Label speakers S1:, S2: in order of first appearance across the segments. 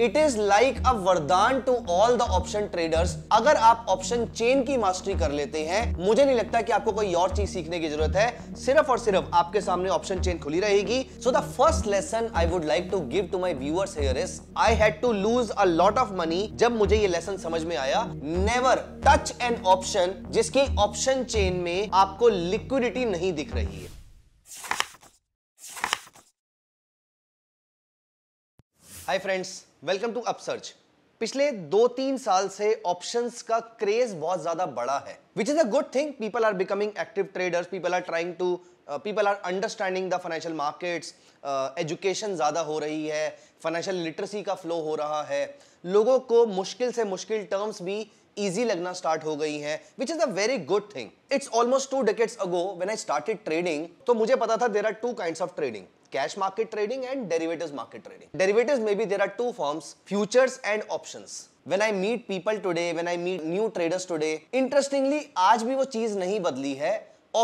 S1: It is like a वरदान to all the option traders अगर आप ऑप्शन चेन की मास्टरी कर लेते हैं मुझे नहीं लगता कि आपको कोई और चीज सीखने की जरूरत है सिर्फ और सिर्फ आपके सामने ऑप्शन चेन खुली रहेगी so the first lesson I would like to give to my viewers here is I had to lose a lot of money जब मुझे ये लेसन समझ में आया नेवर टच एन ऑप्शन जिसकी ऑप्शन चेन में आपको लिक्विडिटी नहीं दिख रही है hi friends welcome to Upsurge पिछले दो तीन साल से ऑप्शंस का क्रेज बहुत ज्यादा बड़ा है which is a good thing people are becoming active traders people are trying to people are understanding the financial markets education ज़्यादा हो रही है फाइनेंशियल लिटरेसी का फ्लो हो रहा है लोगों को मुश्किल से मुश्किल टर्म्स भी ईजी लगना स्टार्ट हो गई हैं which is a very good thing it's almost two decades ago when I started trading तो मुझे पता था there are two kind of trading cash market trading and derivatives market trading. Derivatives maybe there are two forms, futures and options. When I meet people today, when I meet new traders today, interestingly आज भी वो चीज़ नहीं बदली है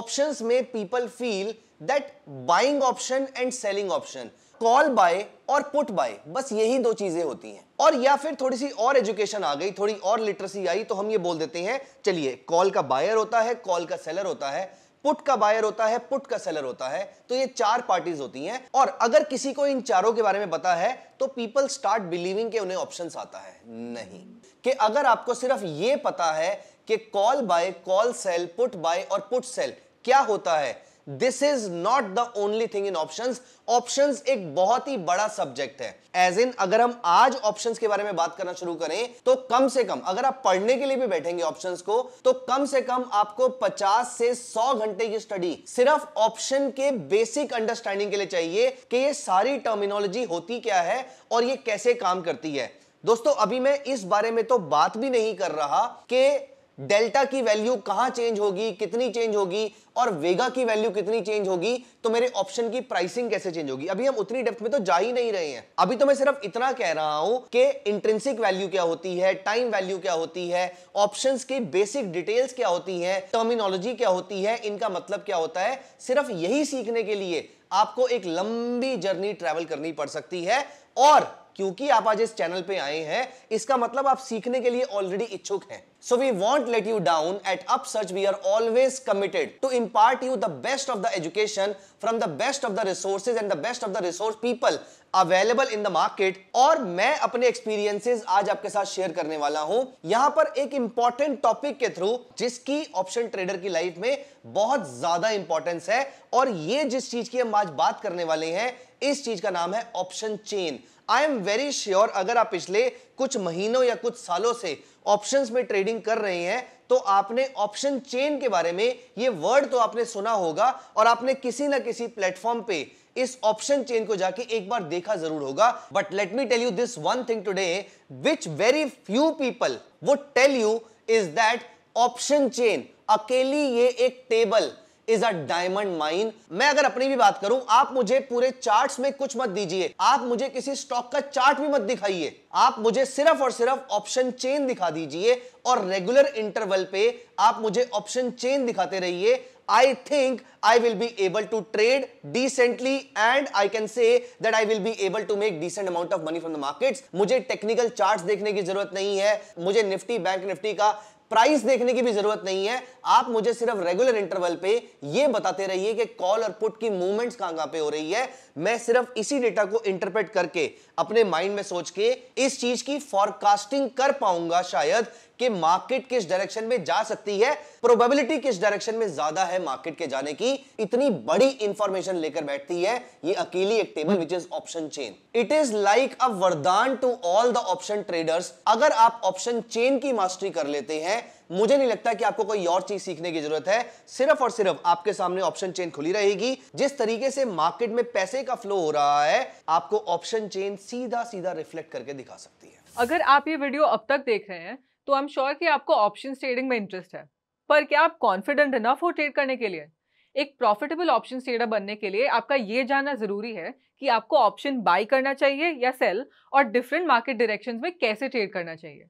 S1: options में people feel that buying option and selling option call buy और put buy बस यही दो चीजें होती हैं और या फिर थोड़ी सी और एजुकेशन आ गई थोड़ी और लिटरेसी आई तो हम ये बोल देते हैं चलिए कॉल का बायर होता है कॉल का सेलर होता है पुट का बायर होता है पुट का सेलर होता है तो ये चार पार्टीज होती हैं और अगर किसी को इन चारों के बारे में पता है तो पीपल स्टार्ट बिलीविंग के उन्हें ऑप्शन आता है नहीं कि अगर आपको सिर्फ ये पता है कि call buy call sell put buy और पुट सेल क्या होता है this is not the only thing in option option एक बहुत ही बड़ा सब्जेक्ट है एज इन अगर हम आज ऑप्शन के बारे में बात करना शुरू करें तो कम से कम अगर आप पढ़ने के लिए भी बैठेंगे ऑप्शन को तो कम से कम आपको 50 से 100 घंटे की स्टडी सिर्फ ऑप्शन के बेसिक अंडरस्टैंडिंग के लिए चाहिए कि ये सारी टर्मिनोलॉजी होती क्या है और ये कैसे काम करती है दोस्तों अभी मैं इस बारे में तो बात भी नहीं कर रहा कि डेल्टा की वैल्यू कहां चेंज होगी कितनी चेंज होगी और वेगा की वैल्यू कितनी चेंज होगी तो मेरे ऑप्शन की प्राइसिंग कैसे चेंज होगी अभी हम उतनी डेप्थ में तो जा ही नहीं रहे हैं अभी तो मैं सिर्फ इतना कह रहा हूं कि इंट्रेंसिक वैल्यू क्या होती है टाइम वैल्यू क्या होती है ऑप्शन की बेसिक डिटेल्स क्या होती है टर्मिनोलॉजी क्या होती है इनका मतलब क्या होता है सिर्फ यही सीखने के लिए आपको एक लंबी जर्नी ट्रेवल करनी पड़ सकती है और क्योंकि आप आज इस चैनल पे आए हैं इसका मतलब आप सीखने के लिए ऑलरेडी इच्छुक हैं so we won't let you down at Upsurge we are always committed to impart you the best of the education from the best of the resources and the best of the resource people available in the market और मैं अपने experiences आज आपके साथ share करने वाला हूं यहां पर एक इंपॉर्टेंट टॉपिक के थ्रू जिसकी ऑप्शन ट्रेडर की लाइफ में बहुत ज्यादा इंपॉर्टेंस है और ये जिस चीज की हम आज बात करने वाले हैं इस चीज का नाम है option chain I am very sure अगर आप पिछले कुछ महीनों या कुछ सालों से ऑप्शंस में ट्रेडिंग कर रहे हैं तो आपने ऑप्शन चेन के बारे में ये वर्ड तो आपने सुना होगा और आपने किसी ना किसी प्लेटफॉर्म पे इस ऑप्शन चेन को जाके एक बार देखा जरूर होगा but let me tell you this one thing today which very few people would tell you is that option chain अकेली ये एक table is a diamond mine मैं अगर अपनी भी बात करूं आप मुझे पूरे चार्ट्स में कुछ मत दीजिए आप मुझे किसी स्टॉक का चार्ट भी मत दिखाइए आप मुझे सिर्फ और सिर्फ ऑप्शन चेन दिखा दीजिए और रेगुलर इंटरवल पे आप मुझे ऑप्शन चेन दिखाते रहिए I think I will be able to trade decently and I can say that I will be able to make decent amount of money from the markets. मुझे technical charts देखने की जरूरत नहीं है मुझे Nifty bank Nifty का price देखने की भी जरूरत नहीं है आप मुझे सिर्फ रेगुलर इंटरवल पे ये बताते रहिए कि कॉल और पुट की मूवमेंट्स कहां कहां पे हो रही है मैं सिर्फ इसी डेटा को इंटरप्रेट करके अपने माइंड में सोच के इस चीज की फॉरकास्टिंग कर पाऊंगा शायद कि मार्केट किस डायरेक्शन में जा सकती है प्रोबेबिलिटी किस डायरेक्शन में ज्यादा है मार्केट के जाने की इतनी बड़ी इंफॉर्मेशन लेकर बैठती है ये अकेली एक table which is option chain it is like a वरदान to all the option traders अगर आप ऑप्शन चेन की मास्टरी कर लेते हैं मुझे नहीं लगता कि आपको कोई और चीज सीखने की जरूरत है सिर्फ और सिर्फ आपके सामने ऑप्शन चेन खुली रहेगी जिस तरीके से मार्केट में पैसे का फ्लो हो रहा है आपको ऑप्शन चेन सीधा सीधा रिफ्लेक्ट करके दिखा सकती है अगर आप ये वीडियो अब तक देख रहे हैं तो आई एम श्योर कि आपको ऑप्शन ट्रेडिंग में इंटरेस्ट है पर क्या आप कॉन्फिडेंट इनफ हो ट्रेड करने के लिए एक प्रॉफिटेबल ऑप्शन ट्रेडर बनने के लिए आपका ये जानना जरूरी है कि आपको ऑप्शन बाई करना चाहिए या सेल और डिफरेंट मार्केट डायरेक्शंस में कैसे ट्रेड करना चाहिए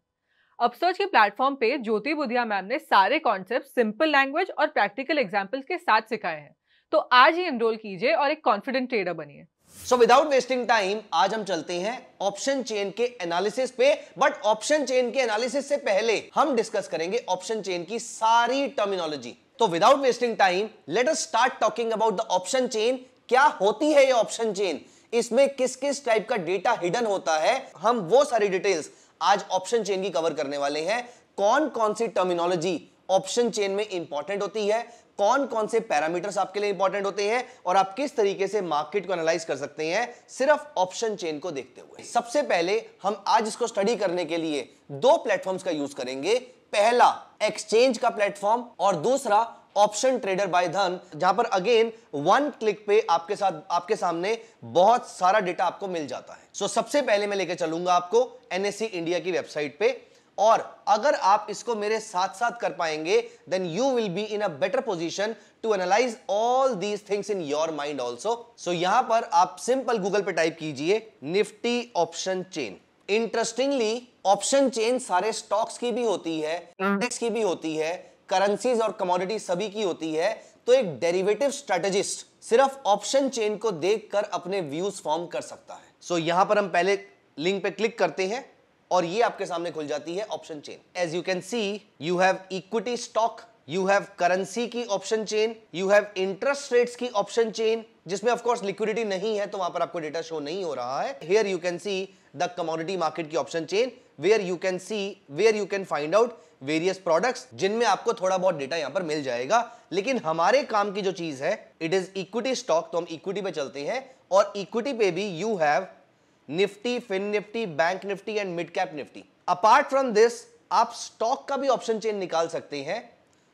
S1: अपसर्च के प्लेटफॉर्म पे ज्योति बुधिया मैम ने सारे कॉन्सेप्ट सिंपल लैंग्वेज और प्रैक्टिकल एग्जाम्पल्स के साथ सिखाए हैं तो आज ही एनरोल कीजिए और एक कॉन्फिडेंट ट्रेडर बनिए सो विदाउट वेस्टिंग टाइम आज हम चलते हैं ऑप्शन चेन के एनालिसिस पे बट ऑप्शन चेन के एनालिसिस से पहले हम डिस्कस करेंगे ऑप्शन चेन की सारी टर्मिनोलॉजी तो without wasting time let us start talking about the option chain क्या होती है ये ऑप्शन चेन इसमें किस किस टाइप का डेटा हिडन होता है हम वो सारी डिटेल्स आज ऑप्शन चेन की कवर करने वाले हैं कौन कौन सी टर्मिनोलॉजी ऑप्शन चेन में इंपॉर्टेंट होती है कौन कौन से पैरामीटर्स आपके लिए इंपॉर्टेंट होते हैं और आप किस तरीके से मार्केट को एनालाइज कर सकते हैं सिर्फ ऑप्शन चेन को देखते हुए सबसे पहले हम आज इसको स्टडी करने के लिए दो प्लेटफॉर्म्स का यूज करेंगे पहला एक्सचेंज का प्लेटफॉर्म और दूसरा ऑप्शन ट्रेडर बाय धन जहां पर अगेन वन क्लिक पे आपके साथ आपके सामने बहुत सारा डेटा आपको मिल जाता है सो so, सबसे पहले मैं लेकर चलूंगा आपको एनएससी इंडिया की वेबसाइट पे और अगर आप इसको मेरे साथ साथ कर पाएंगे then you will be in a better position to analyse all these things in your mind also so यहां पर आप सिंपल गूगल पे टाइप कीजिए Nifty option chain interestingly option chain सारे स्टॉक्स की भी होती है इंडेक्स की भी होती है करेंसीज और कमोडिटी सभी की होती है तो एक डेरिवेटिव स्ट्रेटेजिस्ट सिर्फ ऑप्शन चेन को देखकर अपने व्यूज फॉर्म कर सकता है सो so, यहां पर हम पहले लिंक पे क्लिक करते हैं और ये आपके सामने खुल जाती है option chain as you can see you have equity stock you have currency की option chain you have interest rates की ऑप्शन चेन जिसमें ऑफ कोर्स लिक्विडिटी नहीं है तो वहां पर आपको डेटा शो नहीं हो रहा है here you can see the commodity market की option chain where you can see where you can find out various products जिनमें आपको थोड़ा बहुत डेटा यहां पर मिल जाएगा लेकिन हमारे काम की जो चीज है इट इज इक्विटी स्टॉक तो हम इक्विटी पे चलते हैं और इक्विटी पे भी you have Nifty Fin Nifty bank Nifty and mid cap Nifty apart from this आप स्टॉक का भी ऑप्शन चेन निकाल सकते हैं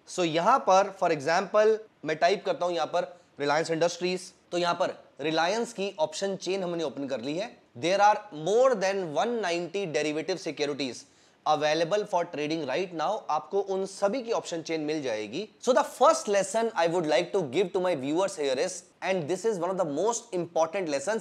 S1: सो so, यहां पर फॉर एग्जाम्पल मैं टाइप करता हूं यहां पर रिलायंस इंडस्ट्रीज तो यहां पर रिलायंस की ऑप्शन चेन हमने ओपन कर ली है there are more than 190 derivative securities available for trading right now आपको उन सभी की ऑप्शन चेन मिल जाएगी so the first lesson I would like to give to my viewers here is and this is one of the most important lesson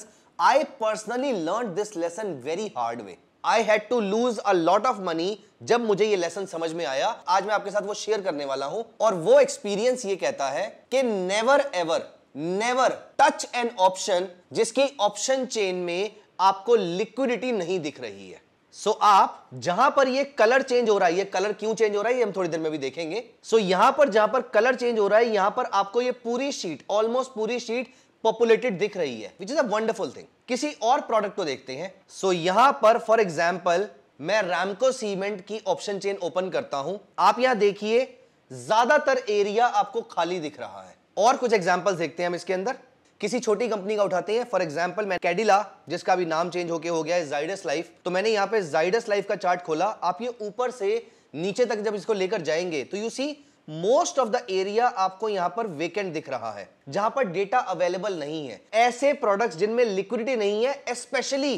S1: I personally learn this lesson very hard way I had to lose a lot of money जब मुझे ये lesson समझ में आया आज मैं आपके साथ वो शेयर करने वाला हूं और वो एक्सपीरियंस ये कहता है कि never ever never touch an option जिसकी ऑप्शन चेन में आपको लिक्विडिटी नहीं दिख रही है सो so, आप जहां पर ये कलर चेंज हो रहा है ये कलर क्यों चेंज हो रहा है ये हम थोड़ी देर में भी देखेंगे सो so, यहां पर जहां पर कलर चेंज हो रहा है यहां पर आपको ये पूरी शीट ऑलमोस्ट पूरी शीट पॉपुलेटेड दिख रही है which is a wonderful thing किसी और प्रोडक्ट को देखते हैं सो so, यहां पर फॉर एग्जाम्पल मैं रैमको सीमेंट की ऑप्शन चेन ओपन करता हूं आप यहां देखिए ज्यादातर एरिया आपको खाली दिख रहा है और कुछ एग्जाम्पल देखते हैं हम इसके अंदर किसी छोटी कंपनी का उठाते हैं फॉर एग्जाम्पल मैं कैडिला जिसका भी नाम चेंज होके हो गया है जाइडस लाइफ तो मैंने यहाँ पे जाइडस लाइफ का चार्ट खोला आप ये ऊपर से नीचे तक जब इसको लेकर जाएंगे तो you see most of the area आपको यहाँ पर वेकेंट दिख रहा है जहां पर डेटा अवेलेबल नहीं है ऐसे प्रोडक्ट्स जिनमें लिक्विडिटी नहीं है स्पेशली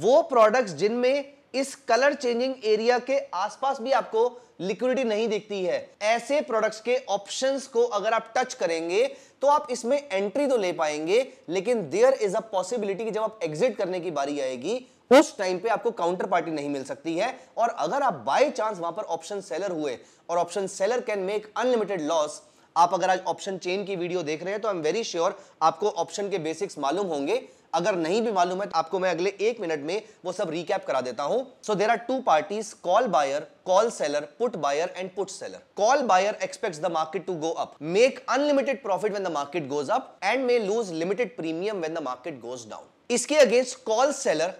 S1: वो प्रोडक्ट्स जिनमें इस कलर चेंजिंग एरिया के आसपास भी आपको लिक्विडिटी नहीं दिखती है ऐसे प्रोडक्ट्स के ऑप्शंस को अगर आप टच करेंगे तो आप इसमें एंट्री तो ले पाएंगे लेकिन देयर इज अ पॉसिबिलिटी कि जब आप एग्जिट करने की बारी आएगी उस टाइम पे आपको काउंटर पार्टी नहीं मिल सकती है और अगर आप बाय चांस वहां पर ऑप्शन सेलर हुए और option seller can make unlimited loss आप अगर आज ऑप्शन चेन की वीडियो देख रहे हैं तो आई एम वेरी श्योर आपको ऑप्शन के बेसिक्स मालूम होंगे अगर नहीं भी मालूम है तो आपको मैं अगले एक मिनट में वो सब रिकैप करा देता हूं so there are two parties call buyer call seller put buyer and put seller call buyer expect the market to go up make unlimited profit when the market goes up and may lose limited premium when the market goes down इसके against call seller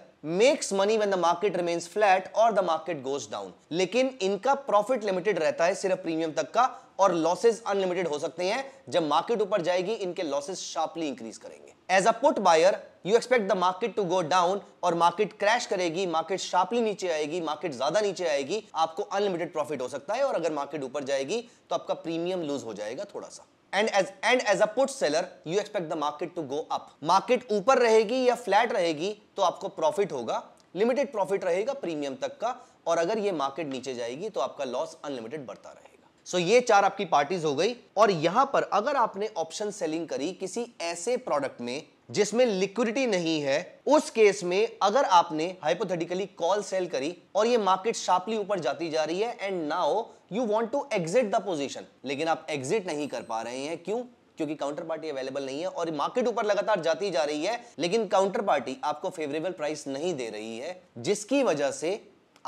S1: makes money when the market remains flat और the market goes down लेकिन इनका profit limited रहता है सिर्फ premium तक का और लॉसेस अनलिमिटेड हो सकते हैं जब मार्केट ऊपर जाएगी इनके लॉसेस शार्पली इंक्रीज करेंगे as a put buyer you expect the market to go down और मार्केट क्रैश करेगी मार्केट शार्पली नीचे आएगी मार्केट ज्यादा नीचे आएगी आपको अनलिमिटेड प्रॉफिट हो सकता है और अगर मार्केट ऊपर जाएगी तो आपका प्रीमियम लूज हो जाएगा थोड़ा सा and as and as a put seller you expect the market to go up market ऊपर रहेगी या फ्लैट रहेगी तो आपको प्रॉफिट होगा लिमिटेड प्रॉफिट रहेगा प्रीमियम तक का और अगर ये मार्केट नीचे जाएगी तो आपका लॉस अनलिमिटेड बढ़ता रहेगा सो so, ये चार आपकी पार्टीज हो गई और यहां पर अगर आपने ऑप्शन सेलिंग करी किसी ऐसे प्रोडक्ट में जिसमें लिक्विडिटी नहीं है उस केस में अगर आपने हाइपोथेटिकली कॉल सेल करी और ये मार्केट शार्पली ऊपर जाती जा रही है and now you want to exit the position लेकिन आप एग्जिट नहीं कर पा रहे हैं क्यों क्योंकि काउंटर पार्टी अवेलेबल नहीं है और मार्केट ऊपर लगातार जाती जा रही है लेकिन काउंटर पार्टी आपको फेवरेबल प्राइस नहीं दे रही है जिसकी वजह से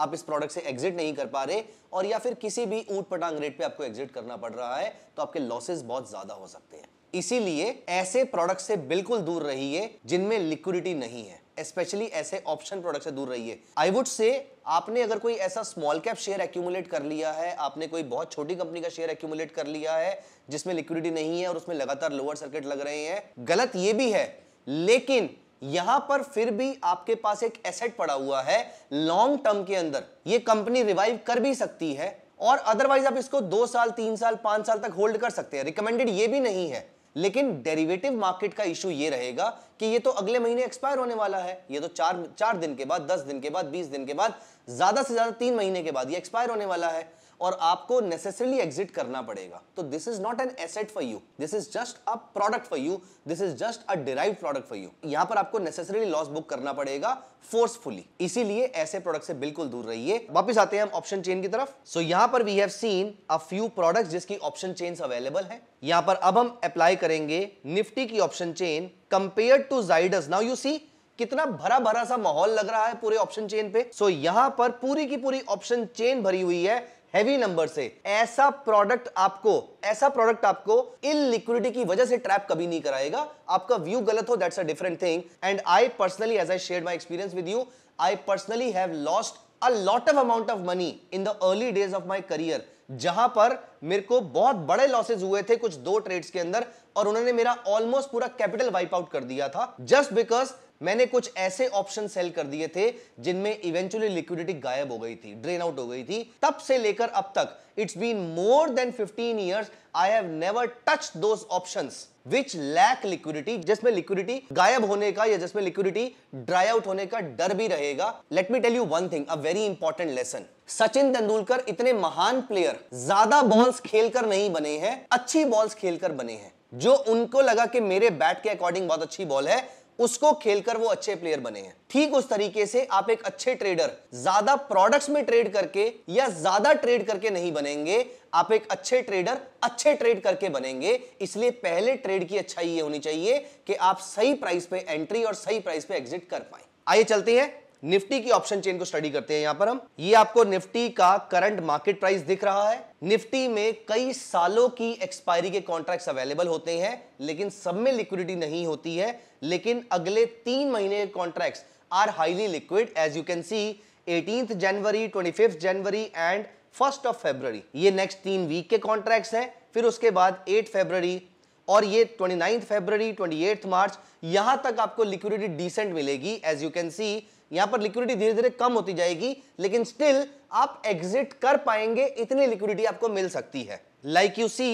S1: आप इस प्रोडक्ट से एग्जिट नहीं कर पा रहे और या फिर किसी भी ऊट पटांग रेट पे आपको एग्जिट करना पड़ रहा है तो आपके लॉसेस बहुत ज्यादा हो सकते हैं इसीलिए ऐसे प्रोडक्ट से बिल्कुल दूर रहिए जिनमें लिक्विडिटी नहीं है स्पेशली ऐसे ऑप्शन प्रोडक्ट से दूर रहिए आई वुड से आपने अगर कोई ऐसा स्मॉल कैप शेयर एक्यूमुलेट कर लिया है आपने कोई बहुत छोटी कंपनी का शेयर एक्यूमुलेट कर लिया है जिसमें लिक्विडिटी नहीं है और उसमें लगातार लोअर सर्किट लग रहे हैं गलत ये भी है लेकिन यहां पर फिर भी आपके पास एक एसेट पड़ा हुआ है लॉन्ग टर्म के अंदर यह कंपनी रिवाइव कर भी सकती है और अदरवाइज आप इसको दो साल तीन साल पांच साल तक होल्ड कर सकते हैं रिकमेंडेड ये भी नहीं है लेकिन डेरिवेटिव मार्केट का इशू ये रहेगा कि ये तो अगले महीने एक्सपायर होने वाला है ये तो चार चार दिन के बाद दस दिन के बाद बीस दिन के बाद ज्यादा से ज्यादा तीन महीने के बाद ये एक्सपायर होने वाला है और आपको नेसेसरली एग्जिट करना पड़ेगा तो this is not an asset for you this is just a product for you this is just a derive product for you यहां पर आपको नेसेसरीली लॉस बुक करना पड़ेगा फोर्सफुली इसीलिए ऐसे प्रोडक्ट से बिल्कुल दूर रहिए वापिस आते हैं हम ऑप्शन चेन की तरफ सो so, यहां पर we have seen a few product जिसकी ऑप्शन चेन अवेलेबल है यहां पर अब हम अप्लाई करेंगे निफ्टी की option chain compare to Zydus now you see कितना भरा भरा सा माहौल लग रहा है पूरे ऑप्शन चेन पे सो so, यहां पर पूरी की पूरी ऑप्शन चेन भरी हुई है हैवी नंबर से ऐसा प्रोडक्ट आपको ऐसा प्रोडक्ट आपको इन लिक्विडिटी की वजह से ट्रैप कभी नहीं कराएगा आपका व्यू गलत हो that's a different thing and I personally as I share my experience with you I personally have lost a lot of amount of money in the early days of my career जहां पर मेरे को बहुत बड़े losses हुए थे कुछ दो ट्रेड्स के अंदर और उन्होंने मेरा ऑलमोस्ट पूरा कैपिटल वाइप आउट कर दिया था जस्ट बिकॉज मैंने कुछ ऐसे ऑप्शन सेल कर दिए थे जिनमें इवेंचुअली लिक्विडिटी गायब हो गई थी ड्रेन आउट हो गई थी तब से लेकर अब तक it's been more than 15 years I have never touch those options which lack liquidity जिसमें लिक्विडिटी गायब होने का या जिसमें लिक्विडिटी ड्राई आउट होने का डर भी रहेगा let me tell you one thing a very important lesson Sachin Tendulkar इतने महान प्लेयर ज्यादा बॉल्स खेलकर नहीं बने हैं अच्छी बॉल्स खेलकर बने हैं जो उनको लगा कि मेरे बैट के अकॉर्डिंग बहुत अच्छी बॉल है उसको खेलकर वो अच्छे प्लेयर बने हैं ठीक उस तरीके से आप एक अच्छे ट्रेडर ज्यादा प्रोडक्ट्स में ट्रेड करके या ज्यादा ट्रेड करके नहीं बनेंगे आप एक अच्छे ट्रेडर अच्छे ट्रेड करके बनेंगे इसलिए पहले ट्रेड की अच्छाई ये होनी चाहिए कि आप सही प्राइस पे एंट्री और सही प्राइस पे एग्जिट कर पाए आइए चलते हैं निफ्टी की ऑप्शन चेन को स्टडी करते हैं यहां पर हम ये आपको निफ्टी का करंट मार्केट प्राइस दिख रहा है निफ्टी में कई सालों की एक्सपायरी के कॉन्ट्रैक्ट्स अवेलेबल होते हैं लेकिन सब में लिक्विडिटी नहीं होती है लेकिन अगले तीन महीने के contracts are highly liquid as you can see eighteen January twenty January and first of February ये नेक्स्ट तीन वीक के कॉन्ट्रैक्ट्स हैं फिर उसके बाद एट फेब्रवरी और ये 29 फेबररी 28 मार्च यहां तक आपको लिक्विडिटी डिसेंट मिलेगी एज यू कैन सी यहां पर लिक्विडिटी धीरे धीरे कम होती जाएगी लेकिन स्टिल आप एग्जिट कर पाएंगे इतनी लिक्विडिटी आपको मिल सकती है लाइक यू सी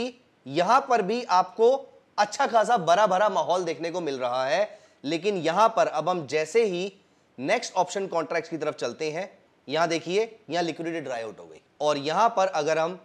S1: यहां पर भी आपको अच्छा खासा बरा भरा माहौल देखने को मिल रहा है लेकिन यहां पर अब हम जैसे ही नेक्स्ट ऑप्शन कॉन्ट्रैक्ट की तरफ चलते हैं यहां देखिए यहां लिक्विडिटी ड्राई आउट हो गई और यहां पर अगर हम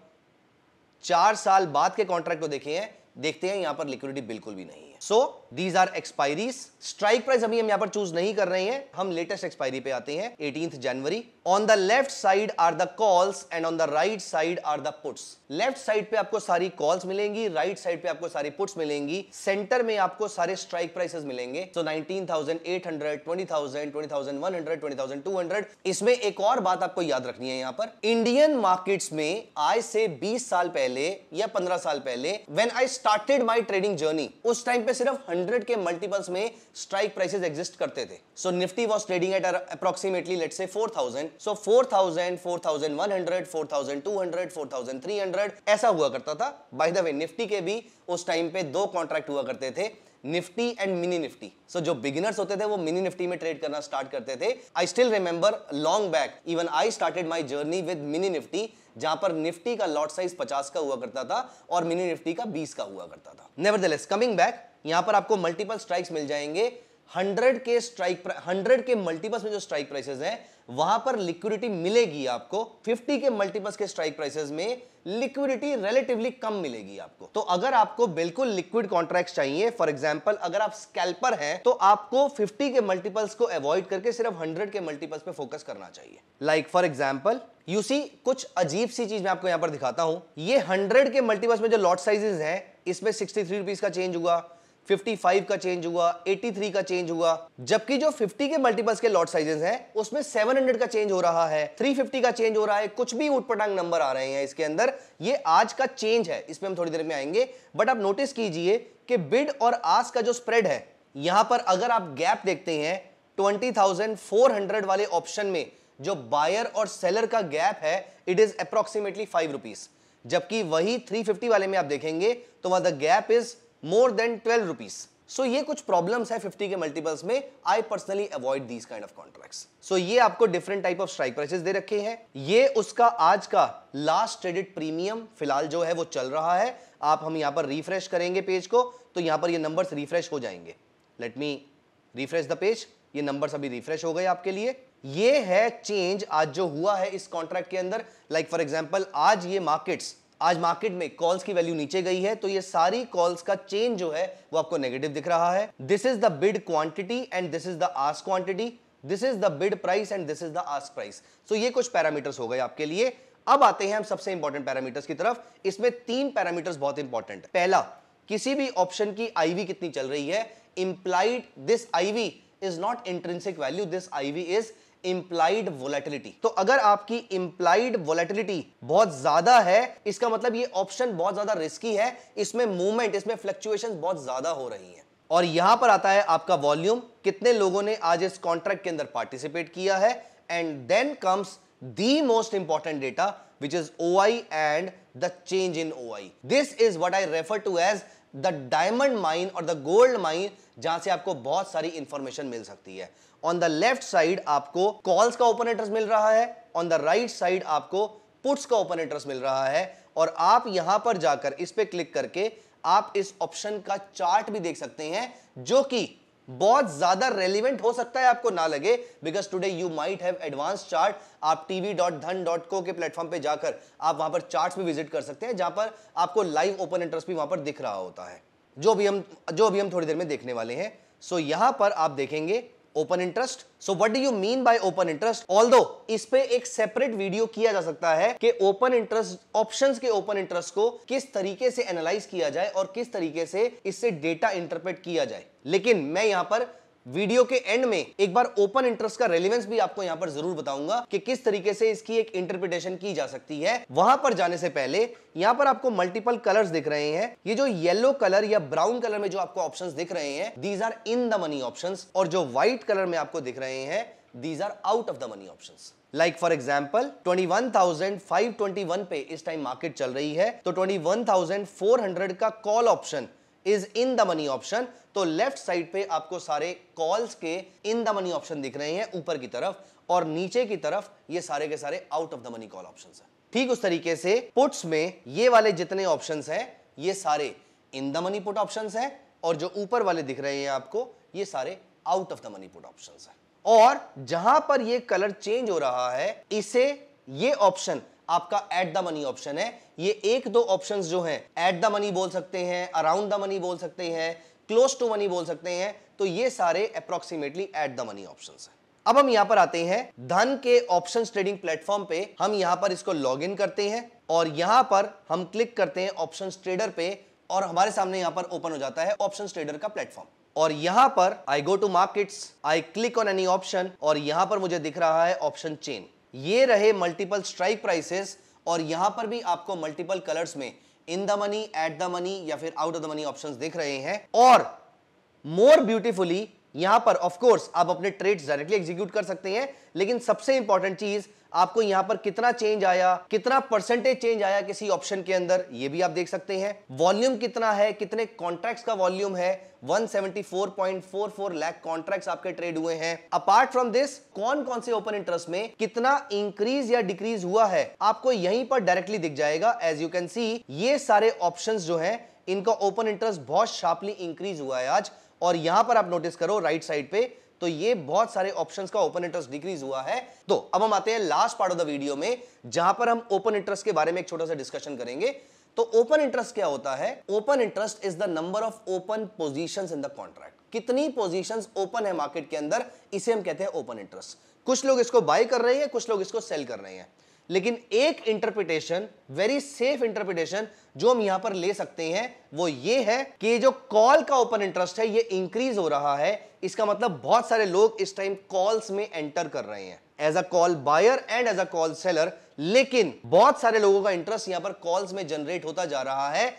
S1: चार साल बाद के कॉन्ट्रैक्ट को देखें देखते हैं यहां पर लिक्विडिटी बिल्कुल भी नहीं है so these are expiry strike price अभी हम यहाँ पर चूज नहीं कर रहे हैं हम लेटेस्ट एक्सपायरी पे आते हैं eighteen January on the left side are the calls and on the right side are the puts left side पे आपको सारी कॉल्स मिलेंगी राइट right साइड पे आपको सारी पुट्स मिलेंगी सेंटर में आपको सारे स्ट्राइक प्राइसेस मिलेंगे so 19,800, 20,000, 20,100, 20,200 इसमें एक और बात आपको याद रखनी है यहाँ पर इंडियन मार्केट्स में आज से 20 साल पहले या 15 साल पहले when I started my trading journey उस टाइम पे सिर्फ 100 के मल्टीपल्स में स्ट्राइक प्राइसेस एग्जिस्ट करते थे so Nifty was trading at approximately let's say thousand so four thousand four thousand one hundred four thousand two hundred four thousand three hundred ऐसा हुआ करता था बाय द वे निफ्टी के भी उस time पे दो कॉन्ट्रैक्ट हुआ करते थे Nifty and mini Nifty so जो बिगिनर्स होते थे वो मिनी निफ्टी में ट्रेड करना स्टार्ट करते थे I still remember long back even I started my journey with mini Nifty जहां पर निफ्टी का लॉट साइज पचास का हुआ करता था और मिनी निफ्टी का बीस का हुआ करता था नेवर कमिंग बैक यहां पर आपको मल्टीपल स्ट्राइक्स मिल जाएंगे हंड्रेड के स्ट्राइक हंड्रेड के मल्टीपल्स में जो स्ट्राइक प्राइसेस हैं वहां पर लिक्विडिटी मिलेगी आपको 50 के मल्टीपल्स के स्ट्राइक प्राइसेस में लिक्विडिटी रिलेटिवली कम मिलेगी आपको तो अगर आपको बिल्कुल लिक्विड कॉन्ट्रैक्ट चाहिए फॉर एग्जाम्पल अगर आप स्कैल्पर हैं तो आपको 50 के मल्टीपल्स को अवॉइड करके सिर्फ 100 के मल्टीपल्स पे फोकस करना चाहिए like for example you see कुछ अजीब सी चीज मैं आपको यहां पर दिखाता हूं ये 100 के मल्टीपल्स में जो लॉट साइजेस है इसमें सिक्सटी थ्री का चेंज हुआ 55 का चेंज हुआ 83 का चेंज हुआ जबकि जो 50 के मल्टीपल्स के लॉट साइजेस हैं उसमें 700 का चेंज हो रहा है 350 का चेंज हो रहा है कुछ भी उठपटांग नंबर आ रहे हैं इसके अंदर ये आज का चेंज है इसमें हम थोड़ी देर में आएंगे बट आप नोटिस कीजिए कि बिड और आस का जो स्प्रेड है यहां पर अगर आप गैप देखते हैं ट्वेंटी वाले ऑप्शन में जो बायर और सेलर का गैप है it is approximately five rupees जबकि वही 350 वाले में आप देखेंगे तो वहां the gap is more than twelve rupees so ये कुछ प्रॉब्लम्स है 50 के मल्टीपल्स में I personally avoid these kind of contracts so ये आपको different type of strike prices दे रखे हैं ये उसका आज का लास्ट ट्रेडेड प्रीमियम फिलहाल जो है वो चल रहा है आप हम यहाँ पर रिफ्रेश करेंगे पेज को तो यहाँ पर ये नंबर्स रिफ्रेश हो जाएंगे let me refresh the page ये नंबर्स अभी रिफ्रेश हो गए आपके लिए ये है चेंज आज जो हुआ है इस कॉन्ट्रैक्ट के अंदर लाइक फॉर एग्जाम्पल आज ये मार्केट्स आज मार्केट में कॉल्स की वैल्यू नीचे गई है तो ये सारी कॉल्स का चेंज जो है वो आपको नेगेटिव दिख रहा है this is the bid quantity and this is the ask quantity this is the bid price and this is the ask price so ये कुछ पैरामीटर्स हो गए आपके लिए अब आते हैं हम सबसे इंपॉर्टेंट पैरामीटर्स की तरफ इसमें तीन पैरामीटर्स बहुत इंपॉर्टेंट पहला किसी भी ऑप्शन की आईवी कितनी चल रही है implied this IV is not intrinsic value this IV is implied volatility तो अगर आपकी इंप्लाइड वोलेटिलिटी बहुत ज्यादा है इसका मतलब ये ऑप्शन बहुत ज्यादा रिस्की है इसमें मूवमेंट इसमें फ्लक्चुएशन बहुत ज्यादा हो रही है और यहां पर आता है आपका वॉल्यूम कितने लोगों ने आज इस कॉन्ट्रैक्ट के अंदर पार्टिसिपेट किया है and then comes the most important data which is O I and the change in O I this is what I refer to as the diamond mine और द गोल्ड माइन जहां से आपको बहुत सारी information मिल सकती है on the left side आपको कॉल्स का ओपन एड्रेस मिल रहा है ऑन द राइट साइड आपको पुट्स का ओपन एड्रेस मिल रहा है और आप यहां पर जाकर इस पर क्लिक करके आप इस ऑप्शन का चार्ट भी देख सकते हैं जो कि बहुत ज्यादा रेलिवेंट हो सकता है आपको ना लगे because today you might have advance chart आप TV dot Dhan dot co के प्लेटफॉर्म पे जाकर आप वहां पर चार्ट्स भी विजिट कर सकते हैं जहां पर आपको लाइव ओपन इंटरेस्ट भी वहां पर दिख रहा होता है जो भी हम जो भी हम थोड़ी देर में देखने वाले हैं सो so यहां पर आप देखेंगे open interest so what do you mean by open interest although इस पे एक सेपरेट वीडियो किया जा सकता है कि ओपन इंटरेस्ट ऑप्शंस के ओपन इंटरेस्ट को किस तरीके से एनालाइज किया जाए और किस तरीके से इससे डेटा इंटरप्रेट किया जाए लेकिन मैं यहां पर वीडियो के एंड में एक बार ओपन इंटरेस्ट का रेलिवेंस भी आपको यहां पर जरूर बताऊंगा कि किस तरीके से इसकी एक इंटरप्रिटेशन की जा सकती है वहां पर जाने से पहले यहां पर आपको मल्टीपल कलर्स दिख रहे हैं ये जो येलो कलर या ब्राउन कलर में जो आपको ऑप्शंस दिख रहे हैं these are in the money option और जो व्हाइट कलर में आपको दिख रहे हैं these are out of the money option like for example one पे इस टाइम मार्केट चल रही है तो हंड्रेड का call option is in the money option तो लेफ्ट साइड पे आपको सारे कॉल्स के इन द मनी ऑप्शन दिख रहे हैं ऊपर की तरफ और नीचे की तरफ ये सारे के सारे out of the money call option है ठीक उस तरीके से पुट्स में ये वाले जितने ऑप्शन हैं ये सारे in the money put option हैं और जो ऊपर वाले दिख रहे हैं आपको ये सारे out of the money put option है और जहां पर ये कलर चेंज हो रहा है इसे ये ऑप्शन आपका एट द मनी ऑप्शन है ये एक दो ऑप्शंस जो हैं एट द मनी बोल सकते हैं अराउंड द मनी बोल सकते हैं क्लोज टू मनी बोल सकते हैं तो ये सारे approximately at the money option है अब हम यहां पर आते हैं धन के ऑप्शन ट्रेडिंग प्लेटफॉर्म पे हम यहां पर इसको लॉग इन करते हैं और यहां पर हम क्लिक करते हैं ऑप्शन ट्रेडर पे और हमारे सामने यहां पर ओपन हो जाता है ऑप्शन ट्रेडर का प्लेटफॉर्म और यहां पर I go to markets I click on any option और यहां पर मुझे दिख रहा है ऑप्शन चेन ये रहे मल्टीपल स्ट्राइक प्राइसेस और यहां पर भी आपको मल्टीपल कलर्स में in the money at the money या फिर out of the money options दिख रहे हैं और मोर ब्यूटीफुली यहां पर ऑफ कोर्स आप अपने ट्रेड्स डायरेक्टली एग्जीक्यूट कर सकते हैं लेकिन सबसे इंपॉर्टेंट चीज आपको यहां पर कितना चेंज आया कितना परसेंटेज चेंज आया किसी ऑप्शन के अंदर ये भी आप देख सकते हैं वॉल्यूम कितना है कितने कॉन्ट्रैक्ट्स का वॉल्यूम है 174.44 लाख कॉन्ट्रैक्ट्स आपके ट्रेड हुए हैं अपार्ट फ्रॉम दिस कौन कौन से ओपन इंटरेस्ट में कितना इंक्रीज या डिक्रीज हुआ है आपको यहीं पर डायरेक्टली दिख जाएगा एज यू कैन सी ये सारे ऑप्शन जो है इनका ओपन इंटरेस्ट बहुत शार्पली इंक्रीज हुआ है आज और यहां पर आप नोटिस करो राइट साइड पे तो ये बहुत सारे ऑप्शंस का ओपन इंटरेस्ट डिक्रीज हुआ है तो अब हम आते हैं last part of the video में जहां पर हम ओपन इंटरेस्ट के बारे में एक छोटा सा डिस्कशन करेंगे तो ओपन इंटरेस्ट क्या होता है open interest is the number of open position in the contract कितनी पोजिशन ओपन है मार्केट के अंदर इसे हम कहते हैं ओपन इंटरेस्ट कुछ लोग इसको बाय कर रहे हैं कुछ लोग इसको सेल कर रहे हैं लेकिन एक इंटरप्रिटेशन वेरी सेफ इंटरप्रिटेशन जो हम यहां पर ले सकते हैं वो ये है कि जो कॉल का ओपन इंटरेस्ट है ये इंक्रीज हो रहा है इसका मतलब बहुत सारे लोग इस टाइम कॉल्स में एंटर कर रहे हैं as a call buyer and as a call seller लेकिन बहुत सारे लोगों का इंटरेस्ट यहां पर कॉल्स में जनरेट होता जा रहा है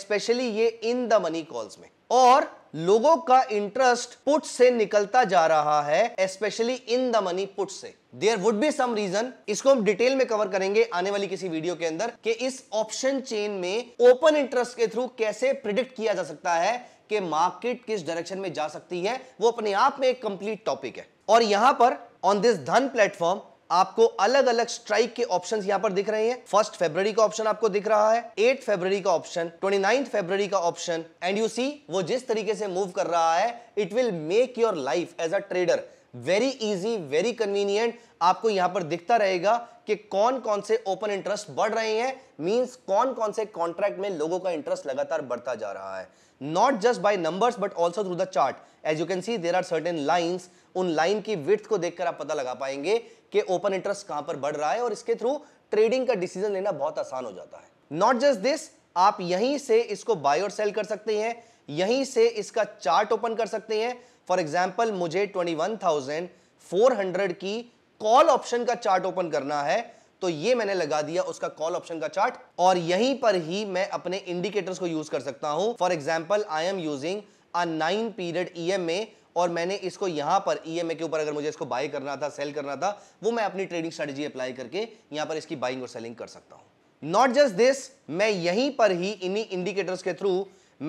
S1: स्पेशली ये इन द मनी कॉल्स में और लोगों का इंटरेस्ट पुट से निकलता जा रहा है specially in the money put से there would be some reason इसको हम डिटेल में कवर करेंगे आने वाली किसी वीडियो के अंदर कि इस ऑप्शन चेन में ओपन इंटरेस्ट के थ्रू कैसे प्रिडिक्ट किया जा सकता है कि मार्केट किस डायरेक्शन में जा सकती है वो अपने आप में एक कंप्लीट टॉपिक है और यहां पर ऑन दिस धन प्लेटफॉर्म आपको अलग अलग स्ट्राइक के ऑप्शंस यहां पर दिख रहे हैं फर्स्ट फेब्रवरी का ऑप्शन आपको दिख रहा है एट फेब्रवरी का ऑप्शन ट्वेंटी नाइन्थ फेब्रवरी का ऑप्शन एंड यू सी वो जिस तरीके से मूव कर रहा है it will make your life as a trader very easy very convenient आपको यहां पर दिखता रहेगा कि कौन कौन से ओपन इंटरेस्ट बढ़ रहे हैं मींस कौन कौन से कॉन्ट्रैक्ट में लोगों का इंटरेस्ट लगातार बढ़ता जा रहा है not just by numbers but also through the chart as you can see there are certain lines उन लाइन की विथ को देखकर आप पता लगा पाएंगे कि ओपन इंटरेस्ट कहां पर बढ़ रहा है और इसके थ्रू ट्रेडिंग का डिसीजन लेना बहुत आसान हो जाता है नॉट जस्ट दिस आप यहीं से इसको बाय और सेल कर सकते हैं यहीं से इसका चार्ट ओपन कर सकते हैं फॉर एग्जाम्पल मुझे 21,400 की कॉल ऑप्शन का चार्ट ओपन करना है तो ये मैंने लगा दिया उसका कॉल ऑप्शन का चार्ट और यहीं पर ही मैं अपने इंडिकेटर्स को यूज कर सकता हूं for example I am using a nine period E M A और मैंने इसको यहां पर ई e के ऊपर अगर मुझे इसको बाई करना था सेल करना था वो मैं अपनी ट्रेडिंग स्ट्रेटेजी अप्लाई करके यहां पर इसकी बाइंग और सेलिंग कर सकता हूं नॉट जस्ट दिस मैं यहीं पर ही इन्हीं इंडिकेटर्स के थ्रू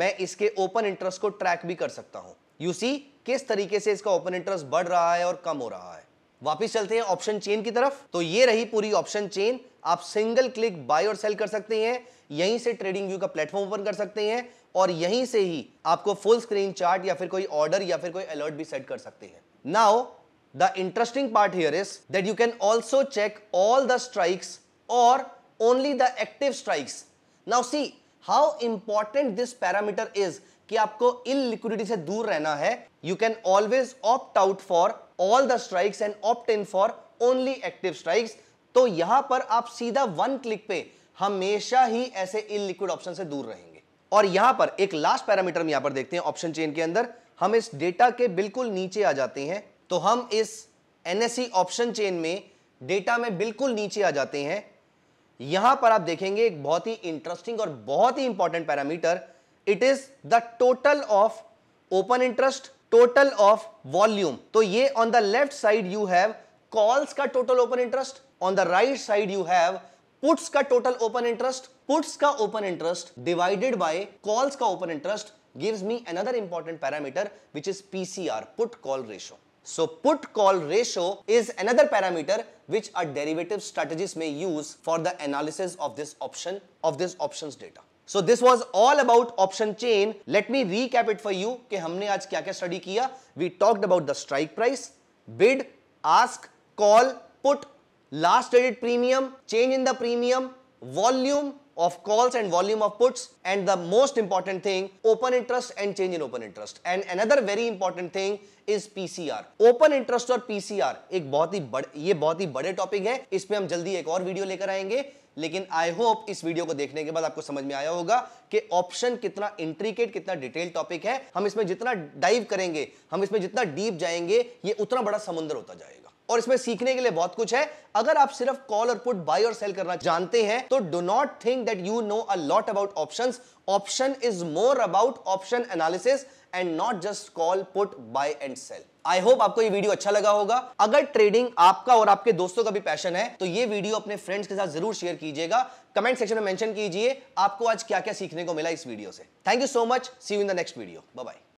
S1: मैं इसके ओपन इंटरेस्ट को ट्रैक भी कर सकता हूं यू सी किस तरीके से इसका ओपन इंटरेस्ट बढ़ रहा है और कम हो रहा है वापिस चलते हैं ऑप्शन चेन की तरफ तो ये रही पूरी ऑप्शन चेन आप सिंगल क्लिक बाय और सेल कर सकते हैं यहीं से ट्रेडिंग व्यू का प्लेटफॉर्म ओपन कर सकते हैं और यहीं से ही आपको फुल स्क्रीन चार्ट या फिर कोई ऑर्डर या फिर कोई अलर्ट भी सेट कर सकते हैं now the interesting part here is that you can also check all the strikes और only the active strikes now see how important this parameter is कि आपको इन लिक्विडिटी से दूर रहना है you can always opt out for all the strikes and opt in for only active strikes तो यहां पर आप सीधा वन क्लिक पे हमेशा ही ऐसे इन लिक्विड ऑप्शन से दूर रहेंगे और यहां पर एक लास्ट पैरामीटर यहां पर देखते हैं ऑप्शन चेन के अंदर हम इस डेटा के बिल्कुल नीचे आ जाते हैं तो हम इस एनएससी ऑप्शन चेन में डेटा में बिल्कुल नीचे आ जाते हैं यहां पर आप देखेंगे एक बहुत ही इंटरेस्टिंग और बहुत ही important parameter it is the total of open interest total of volume तो ये on the left side you have calls का total open interest on the right side you have puts का टोटल ओपन इंटरेस्ट पुट्स का open interest divided by calls का open interest gives me another important parameter which is PCR put call ratio so put call ratio is another parameter which are derivative strategies में use for the analysis of this option of this option data so this was all about option chain let me recap it for you कि हमने आज क्या क्या study किया we talked about the strike price bid ask call put last traded premium change in the premium volume of calls and volume of puts and the most important thing open interest and change in open interest and another very important thing is PCR open interest और PCR एक बहुत ही बड़े ये बहुत ही बड़े topic है इस पे हम जल्दी एक और वीडियो लेकर आएंगे लेकिन आई होप इस वीडियो को देखने के बाद आपको समझ में आया होगा कि ऑप्शन कितना इंट्रीकेट कितना डिटेल टॉपिक है हम इसमें जितना डाइव करेंगे हम इसमें जितना डीप जाएंगे ये उतना बड़ा समुद्र होता जाएगा और इसमें सीखने के लिए बहुत कुछ है अगर आप सिर्फ कॉल और पुट बाय और सेल करना जानते हैं तो do not think that you know a lot about option option is more about option analysis and not just call put buy and sell I hope आपको ये वीडियो अच्छा लगा होगा अगर ट्रेडिंग आपका और आपके दोस्तों का भी पैशन है तो ये वीडियो अपने फ्रेंड्स के साथ जरूर शेयर कीजिएगा कमेंट सेक्शन में मेंशन कीजिए आपको आज क्या क्या सीखने को मिला इस वीडियो से thank you so much see you in the next video bye